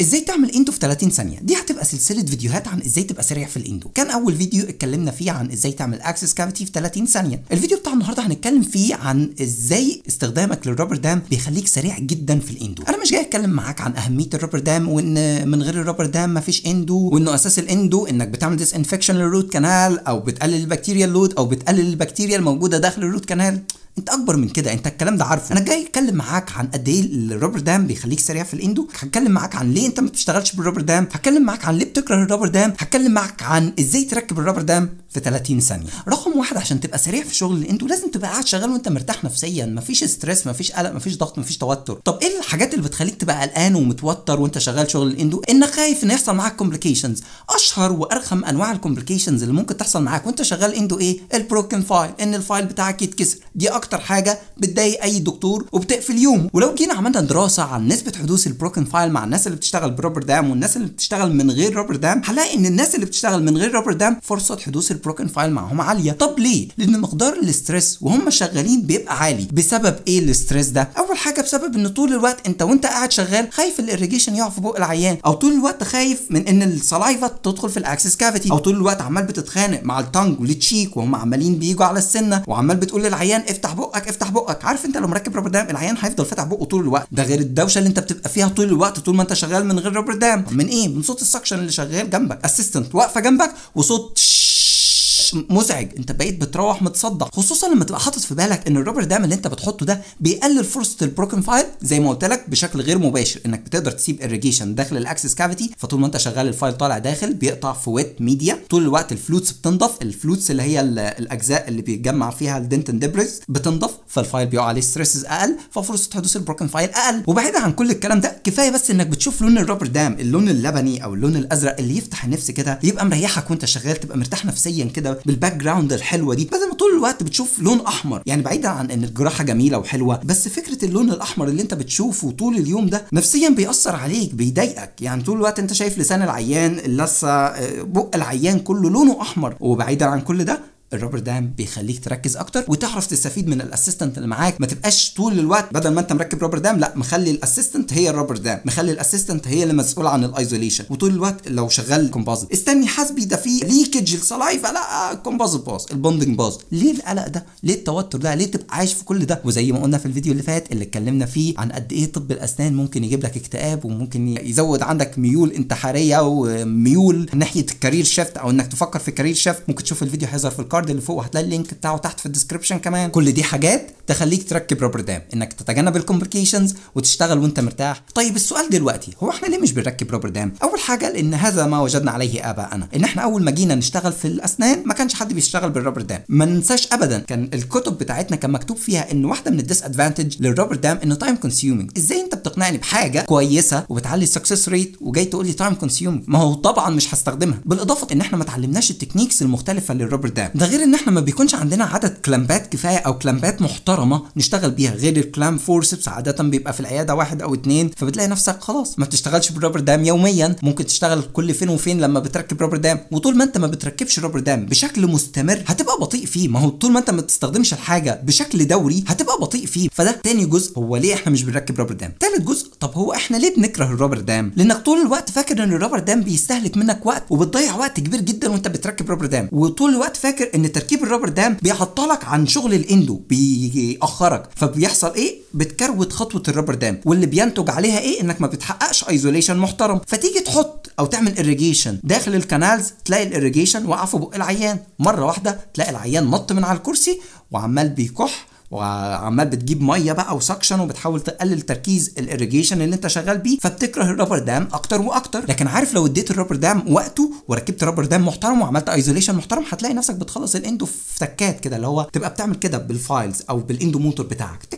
ازاي تعمل اندو في 30 ثانيه دي هتبقى سلسله فيديوهات عن ازاي تبقى سريع في الاندو كان اول فيديو اتكلمنا فيه عن ازاي تعمل اكسس كافيتي في 30 ثانيه الفيديو بتاع النهارده هنتكلم فيه عن ازاي استخدامك للرابر دام بيخليك سريع جدا في الاندو انا مش جاي اتكلم معاك عن اهميه الرابر دام وان من غير الرابر دام مفيش اندو وانه اساس الاندو انك بتعمل ديس انفكشن للروت كانال او بتقلل البكتيريا اللود او بتقلل البكتيريا الموجوده داخل الروت كانال انت اكبر من كده انت الكلام ده عارفه انا جاي اتكلم معاك عن قد ايه الرابر دام بيخليك سريع في الاندو هتكلم معاك عن ليه انت ما بتشتغلش بالرابر دام هتكلم معاك عن ليه بتكره الرابر دام هتكلم معاك عن ازاي تركب الرابر دام في 30 ثانيه رقم واحد عشان تبقى سريع في شغل انتوا لازم تبقى قاعد شغال وانت مرتاح نفسيا مفيش ستريس مفيش قلق مفيش ضغط مفيش توتر طب ايه الحاجات اللي بتخليك تبقى قلقان ومتوتر وانت شغال شغل الاندو انك خايف ان يحصل معاك كومبليكيشنز اشهر وارخم انواع الكومبليكيشنز اللي ممكن تحصل معاك وانت شغال اندو ايه البروكن فايل ان الفايل بتاعك يتكسر دي اكتر حاجه بتضايق اي دكتور وبتقفل يومه ولو جينا عملنا دراسه عن نسبه حدوث البروكن فايل مع الناس اللي بتشتغل بروبر دام والناس اللي بتشتغل من غير روبر دام هنلاقي ان الناس اللي بتشتغل من غير روبر دام فرصه حدوث فايل معاهم عاليه طب ليه لان مقدار الاسترس وهم شغالين بيبقى عالي بسبب ايه الاسترس ده اول حاجه بسبب ان طول الوقت انت وانت قاعد شغال خايف الاريجيشن يقع في بق العيان او طول الوقت خايف من ان السلايفا تدخل في الاكسس كافيتي او طول الوقت عمال بتتخانق مع التانج والتشيك وهم عمالين بيجوا على السنه وعمال بتقول للعيان افتح بقك افتح بقك عارف انت لو مركب رابر دام العيان هيفضل فاتح بقه طول الوقت ده غير الدوشه اللي انت بتبقى فيها طول الوقت طول ما انت شغال من غير رابر دام من ايه من صوت السكشن اللي شغال جنبك اسيستنت واقفه جنبك وصوت بقاش مزعج انت بقيت بتروح متصدع خصوصا لما تبقى حاطط في بالك ان الرابر دام اللي انت بتحطه ده بيقلل فرصه البروكن فايل زي ما قلت لك بشكل غير مباشر انك بتقدر تسيب اريجيشن داخل الاكسس كافيتي فطول ما انت شغال الفايل طالع داخل بيقطع في ويت ميديا طول الوقت الفلوتس بتنضف الفلوتس اللي هي الاجزاء اللي بيتجمع فيها الدنتن ديبريز بتنضف فالفايل بيقع عليه ستريسز اقل ففرصه حدوث البروكن فايل اقل وبعيدا عن كل الكلام ده كفايه بس انك بتشوف لون الرابر دام اللون اللبني او اللون الازرق اللي يفتح النفس كده يبقى مريحك وانت شغال تبقى مرتاح نفسيا كده بالباك جراوند الحلوه دي بدل ما طول الوقت بتشوف لون احمر يعني بعيدا عن ان الجراحه جميله وحلوه بس فكره اللون الاحمر اللي انت بتشوفه طول اليوم ده نفسيا بيأثر عليك بيضايقك يعني طول الوقت انت شايف لسان العيان اللثه آه، بق العيان كله لونه احمر وبعيدا عن كل ده الرابر دام بيخليك تركز اكتر وتعرف تستفيد من الاسيستنت اللي معاك ما تبقاش طول الوقت بدل ما انت مركب رابر دام لا مخلي الاسيستنت هي الرابر دام مخلي الاسيستنت هي اللي مسؤوله عن الايزوليشن وطول الوقت لو شغال كومبوزيت استني حاسبي ده في ليكج السلايفا لا الكومبوزيت باظ البوندنج باظ ليه القلق ده ليه التوتر ده ليه تبقى عايش في كل ده وزي ما قلنا في الفيديو اللي فات اللي اتكلمنا فيه عن قد ايه طب الاسنان ممكن يجيب لك اكتئاب وممكن يزود عندك ميول انتحاريه وميول ناحيه الكارير شيفت او انك تفكر في كارير شيفت ممكن تشوف الفيديو هيظهر في الكارد اللي فوق وهتلاقي اللينك بتاعه تحت في الديسكربشن كمان كل دي حاجات تخليك تركب روبر دام انك تتجنب الكومبليكيشنز وتشتغل وانت مرتاح طيب السؤال دلوقتي هو احنا ليه مش بنركب روبر دام اول حاجه لان هذا ما وجدنا عليه اباءنا ان احنا اول ما جينا نشتغل في الاسنان ما كانش حد بيشتغل بالروبر دام ما ننساش ابدا كان الكتب بتاعتنا كان مكتوب فيها ان واحده من الديس ادفانتج للروبر دام انه تايم كونسيومينج ازاي انت بتقنعني بحاجه كويسه وبتعلي السكسس ريت وجاي تقول لي تايم كونسيومينج ما هو طبعا مش هستخدمها بالاضافه ان احنا ما اتعلمناش التكنيكس المختلفه للروبر دام ده غير ان احنا ما بيكونش عندنا عدد كلامبات كفايه او كلامبات محترمه محترمه نشتغل بيها غير الكلام فورسبس عاده بيبقى في العياده واحد او اتنين فبتلاقي نفسك خلاص ما بتشتغلش بالرابر دام يوميا ممكن تشتغل كل فين وفين لما بتركب رابر دام وطول ما انت ما بتركبش رابر دام بشكل مستمر هتبقى بطيء فيه ما هو طول ما انت ما بتستخدمش الحاجه بشكل دوري هتبقى بطيء فيه فده تاني جزء هو ليه احنا مش بنركب رابر دام تالت جزء طب هو احنا ليه بنكره الرابر دام لانك طول الوقت فاكر ان الرابر دام بيستهلك منك وقت وبتضيع وقت كبير جدا وانت بتركب رابر دام وطول الوقت فاكر ان تركيب الرابر دام بيحطلك عن شغل الاندو بي بيأخرك فبيحصل ايه بتكروت خطوه الرابر دام واللي بينتج عليها ايه انك ما بتحققش ايزوليشن محترم فتيجي تحط او تعمل irrigation داخل الكنالز تلاقي الاريجيشن وقع في بق العيان مره واحده تلاقي العيان نط من على الكرسي وعمال بيكح وعمال بتجيب ميه بقى وسكشن وبتحاول تقلل تركيز الاريجيشن اللي انت شغال بيه فبتكره الرابر دام اكتر واكتر لكن عارف لو اديت الرابر دام وقته وركبت رابر دام محترم وعملت ايزوليشن محترم هتلاقي نفسك بتخلص الاندو في تكات كده اللي هو تبقى بتعمل كده بالفايلز او بالاندو موتور بتاعك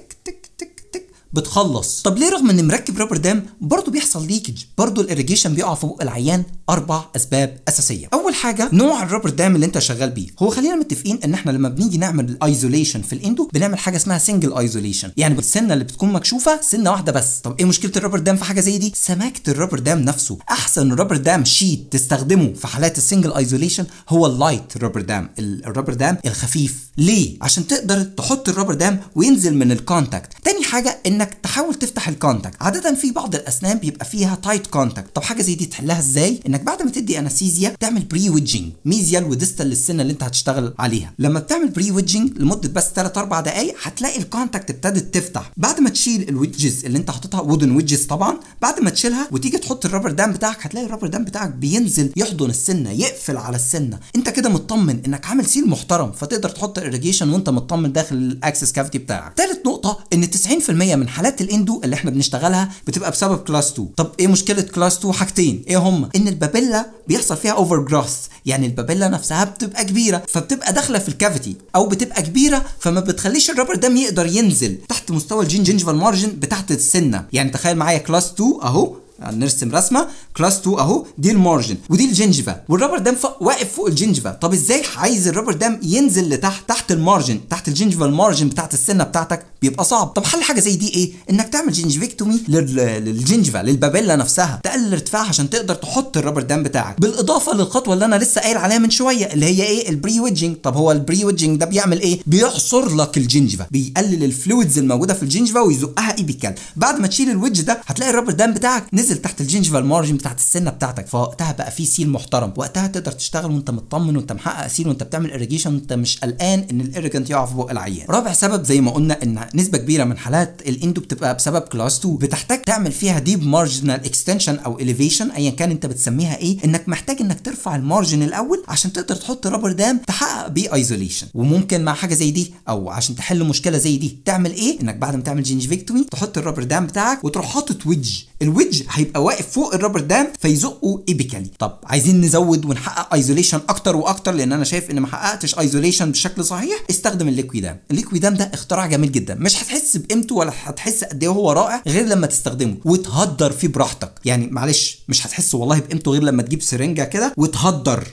بتخلص طب ليه رغم ان مركب رابر دام برضه بيحصل ليكج برضه الاريجيشن بيقع في بق العيان اربع اسباب اساسيه اول حاجه نوع الرابر دام اللي انت شغال بيه هو خلينا متفقين ان احنا لما بنيجي نعمل الايزوليشن في الاندو بنعمل حاجه اسمها سنجل ايزوليشن يعني السنه اللي بتكون مكشوفه سنه واحده بس طب ايه مشكله الرابر دام في حاجه زي دي سماكه الرابر دام نفسه احسن رابر دام شيت تستخدمه في حالات السنجل ايزوليشن هو اللايت رابر دام الرابر دام الخفيف ليه عشان تقدر تحط الرابر دام وينزل من الكونتاكت تاني حاجه انك تحاول تفتح الكونتاكت عاده في بعض الاسنان بيبقى فيها تايت كونتاكت طب حاجه زي دي تحلها ازاي انك بعد ما تدي انستيزيا تعمل بري ويدجنج ميزيال وديستال للسنه اللي انت هتشتغل عليها لما بتعمل بري ويدجنج لمده بس 3 4 دقائق هتلاقي الكونتاكت ابتدت تفتح بعد ما تشيل الويدجز اللي انت حاططها وودن ويدجز طبعا بعد ما تشيلها وتيجي تحط الرابر دام بتاعك هتلاقي الرابر دام بتاعك بينزل يحضن السنه يقفل على السنه انت كده مطمن انك عامل سيل محترم فتقدر تحط الريجيشن وانت مطمن داخل الاكسس كافيتي بتاعك ثالث نقطه ان 90 90% من حالات الاندو اللي احنا بنشتغلها بتبقى بسبب كلاس 2 طب ايه مشكله كلاس 2 حاجتين ايه هم ان البابيلا بيحصل فيها اوفر جروث يعني البابيلا نفسها بتبقى كبيره فبتبقى داخله في الكافيتي او بتبقى كبيره فما بتخليش الرابر دم يقدر ينزل تحت مستوى الجين مارجن بتاعت السنه يعني تخيل معايا كلاس 2 اهو نرسم رسمه كلاس 2 اهو دي المارجن ودي الجينجفا والرابر دام فوق واقف فوق الجينجفا طب ازاي عايز الرابر دام ينزل لتحت تحت المارجن تحت الجنجفه المارجن بتاعت السنه بتاعتك بيبقى صعب طب حل حاجه زي دي ايه انك تعمل جنجفيكتومي للجنجفا للبابيلا نفسها تقلل ارتفاعها عشان تقدر تحط الرابر دام بتاعك بالاضافه للخطوه اللي انا لسه قايل عليها من شويه اللي هي ايه البري ويدجنج طب هو البري ويدجنج ده بيعمل ايه بيحصر لك الجنجفا بيقلل الفلويدز الموجوده في الجنجفا ويزقها ايبيكال بعد ما تشيل الويدج ده هتلاقي الرابر دام بتاعك نزل تحت الجنجفا المارجن بتاعت السنه بتاعتك فوقتها بقى في سيل محترم وقتها تقدر تشتغل وانت مطمن وانت محقق سيل وانت بتعمل اريجيشن وانت مش قلقان ان الايريجنت يقع في بق العيان رابع سبب زي ما قلنا ان نسبه كبيره من حالات الاندو بتبقى بسبب كلاس 2 بتحتاج تعمل فيها ديب مارجنال اكستنشن او اليفيشن ايا كان انت بتسميها ايه انك محتاج انك ترفع المارجن الاول عشان تقدر تحط رابر دام تحقق بيه ايزوليشن وممكن مع حاجه زي دي او عشان تحل مشكله زي دي تعمل ايه انك بعد ما تعمل جينجفيكتومي تحط الرابر دام بتاعك وتروح حاطط ويدج الويدج هيبقى واقف فوق الرابر دام فيزقه ايبيكالي طب عايزين نزود ونحقق ايزوليشن اكتر واكتر لان انا شايف ان ما حققتش ايزوليشن بشكل صحيح استخدم الليكويدام الليكويدام ده اختراع جميل جدا مش هتحس بقيمته ولا هتحس قد ايه هو رائع غير لما تستخدمه وتهدر فيه براحتك يعني معلش مش هتحس والله بقيمته غير لما تجيب سرنجه كده وتهدر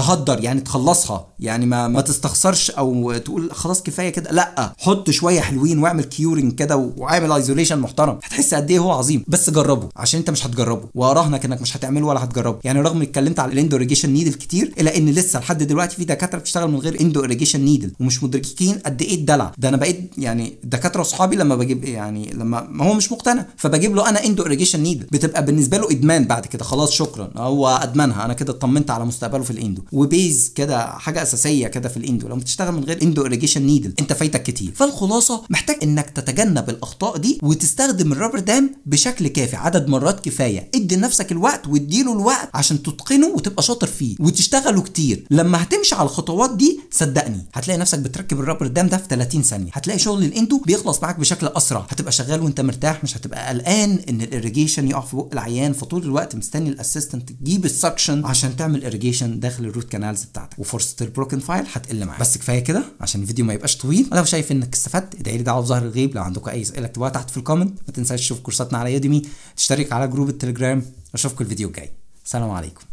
تهدر يعني تخلصها يعني ما ما تستخسرش او تقول خلاص كفايه كده لا حط شويه حلوين واعمل كيورنج كده واعمل ايزوليشن محترم هتحس قد ايه هو عظيم بس جربه عشان انت مش هتجربه واراهنك انك مش هتعمله ولا هتجربه يعني رغم اتكلمت على الاندو اريجيشن نيدل كتير الا ان لسه لحد دلوقتي في دكاتره بتشتغل من غير اندو اريجيشن نيدل ومش مدركين قد ايه الدلع ده انا بقيت يعني دكاتره اصحابي لما بجيب يعني لما ما هو مش مقتنع فبجيب له انا اندو اريجيشن نيدل بتبقى بالنسبه له ادمان بعد كده خلاص شكرا هو ادمنها انا كده اطمنت على مستقبله في الاندو وبيز كده حاجه اساسيه كده في الاندو لو بتشتغل من غير اندو اريجيشن نيدل انت فايتك كتير فالخلاصه محتاج انك تتجنب الاخطاء دي وتستخدم الرابر دام بشكل كافي عدد مرات كفايه ادي لنفسك الوقت واديله الوقت عشان تتقنه وتبقى شاطر فيه وتشتغله كتير لما هتمشي على الخطوات دي صدقني هتلاقي نفسك بتركب الرابر دام ده في 30 ثانيه هتلاقي شغل الاندو بيخلص معاك بشكل اسرع هتبقى شغال وانت مرتاح مش هتبقى قلقان ان الاريجيشن يقع في بق العيان فطول الوقت مستني الاسيستنت تجيب السكشن عشان تعمل اريجيشن داخل الروت كانالز بتاعتك وفرصه البروكن فايل هتقل معاك بس كفايه كده عشان الفيديو ما يبقاش طويل ولو شايف انك استفدت ادعي لي دعوه بظهر الغيب لو عندكم اي اسئله اكتبوها تحت في الكومنت ما تنساش تشوف كورساتنا على يوديمي تشترك على جروب التليجرام اشوفكم الفيديو الجاي سلام عليكم